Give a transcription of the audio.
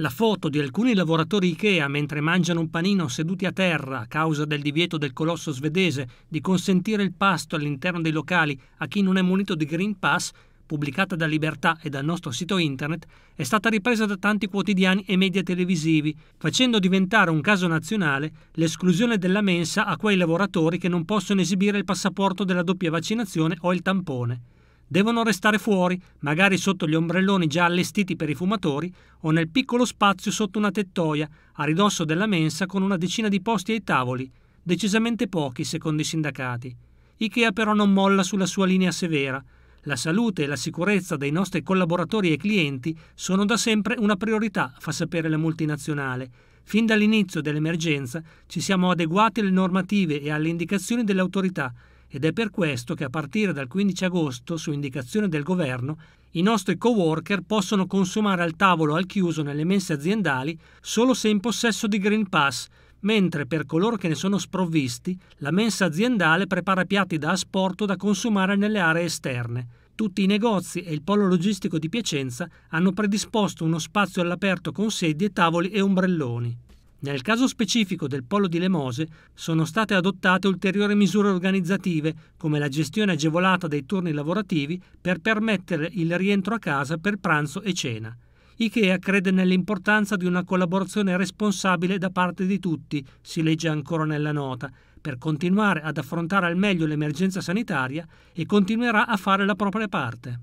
La foto di alcuni lavoratori Ikea mentre mangiano un panino seduti a terra a causa del divieto del colosso svedese di consentire il pasto all'interno dei locali a chi non è munito di Green Pass, pubblicata da Libertà e dal nostro sito internet, è stata ripresa da tanti quotidiani e media televisivi, facendo diventare un caso nazionale l'esclusione della mensa a quei lavoratori che non possono esibire il passaporto della doppia vaccinazione o il tampone. Devono restare fuori, magari sotto gli ombrelloni già allestiti per i fumatori o nel piccolo spazio sotto una tettoia, a ridosso della mensa con una decina di posti ai tavoli, decisamente pochi secondo i sindacati. Ikea però non molla sulla sua linea severa. La salute e la sicurezza dei nostri collaboratori e clienti sono da sempre una priorità, fa sapere la multinazionale. Fin dall'inizio dell'emergenza ci siamo adeguati alle normative e alle indicazioni delle autorità ed è per questo che a partire dal 15 agosto, su indicazione del governo, i nostri co-worker possono consumare al tavolo al chiuso nelle mense aziendali solo se in possesso di Green Pass, mentre per coloro che ne sono sprovvisti, la mensa aziendale prepara piatti da asporto da consumare nelle aree esterne. Tutti i negozi e il polo logistico di Piacenza hanno predisposto uno spazio all'aperto con sedie, tavoli e ombrelloni. Nel caso specifico del polo di Lemose sono state adottate ulteriori misure organizzative come la gestione agevolata dei turni lavorativi per permettere il rientro a casa per pranzo e cena. Ikea crede nell'importanza di una collaborazione responsabile da parte di tutti, si legge ancora nella nota, per continuare ad affrontare al meglio l'emergenza sanitaria e continuerà a fare la propria parte.